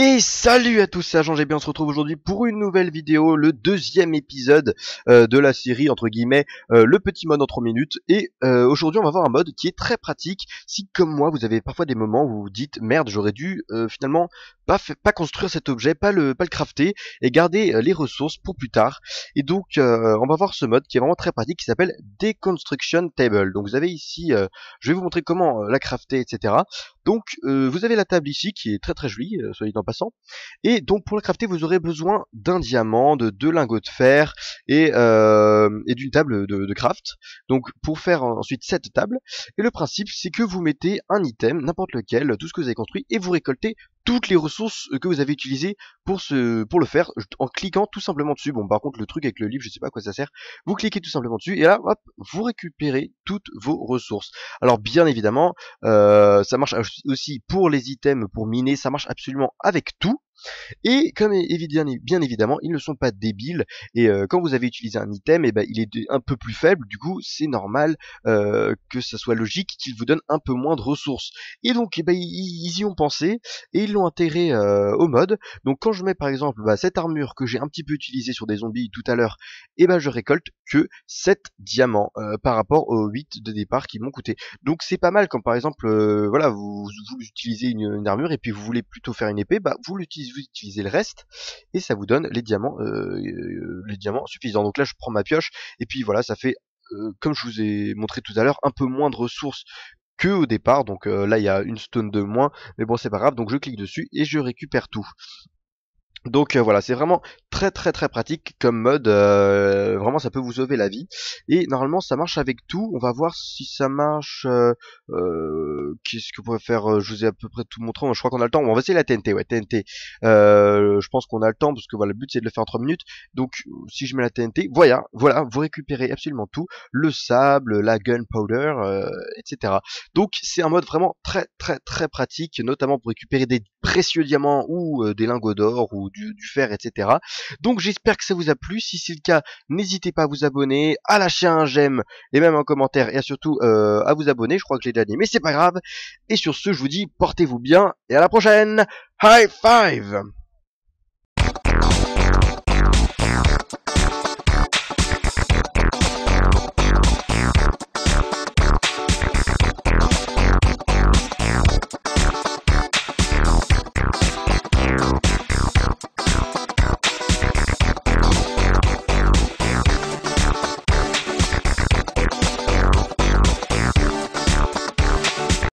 Et salut à tous, c'est et bien on se retrouve aujourd'hui pour une nouvelle vidéo, le deuxième épisode euh, de la série, entre guillemets, euh, le petit mode en 3 minutes. Et euh, aujourd'hui, on va voir un mode qui est très pratique, si comme moi, vous avez parfois des moments où vous vous dites, merde, j'aurais dû finalement pas, pas construire cet objet, pas le, pas le crafter, et garder les ressources pour plus tard. Et donc, on va voir ce mode qui est vraiment très pratique, qui s'appelle Deconstruction Table. Donc vous avez ici, je vais vous montrer comment la crafter, etc. Donc, vous avez la table ici, qui est très très jolie, soyez en et donc pour le crafter, vous aurez besoin d'un diamant, de deux lingots de fer euh, et, d'une table de, de, craft. Donc pour faire ensuite cette table. Et le principe, c'est que vous mettez un item, n'importe lequel, tout ce que vous avez construit, et vous récoltez toutes les ressources euh, que vous avez utilisées pour ce pour le faire en cliquant tout simplement dessus. Bon par contre le truc avec le livre, je sais pas à quoi ça sert. Vous cliquez tout simplement dessus et là hop, vous récupérez toutes vos ressources. Alors bien évidemment, euh, ça marche aussi pour les items pour miner, ça marche absolument avec tout. Et comme bien, évidemment, ils ne sont pas débiles, et euh, quand vous avez utilisé un item, et eh ben, il est un peu plus faible, du coup c'est normal euh, que ça soit logique qu'il vous donne un peu moins de ressources. Et donc eh ben, ils, y ont pensé, et ils l'ont intégré euh, au mode. Donc quand je mets par exemple bah, cette armure que j'ai un petit peu utilisée sur des zombies tout à l'heure, et eh ben, je récolte que 7 diamants euh, par rapport aux 8 de départ qui m'ont coûté. Donc c'est pas mal quand par exemple euh, voilà vous, utilisez une, armure et puis vous voulez plutôt faire une épée, bah vous l'utilisez vous utilisez le reste et ça vous donne les diamants euh, les diamants suffisants. Donc là je prends ma pioche et puis voilà ça fait comme je vous ai montré tout à l'heure, un peu moins de ressources que au départ. Donc là, il y a une stone de moins, mais bon, c'est pas grave. Donc je clique dessus et je récupère tout. Donc euh, voilà, c'est vraiment très très très pratique comme mode. Euh, vraiment, ça peut vous sauver la vie. Et normalement, ça marche avec tout. On va voir si ça marche. Euh, qu'est-ce que vous pouvez faire Je vous ai à peu près tout montré. Je crois qu'on a le temps. On va essayer la TNT. Ouais, TNT. je pense qu'on a le temps parce que voilà, le but c'est de le faire en 3 minutes. Donc si je mets la TNT, voilà, voilà, vous récupérez absolument tout, le sable, la gunpowder, etc. Donc c'est un mode vraiment très très très pratique, notamment pour récupérer des précieux diamants ou des lingots d'or ou du du, fer, etc. Donc j'espère que ça vous a plu. Si c'est le cas, n'hésitez pas à vous abonner, à lâcher un j'aime et même un commentaire et surtout euh, à vous abonner. Je crois que j'ai déjà dit, mais c'est pas grave. Et sur ce, je vous dis portez-vous bien et à la prochaine. High five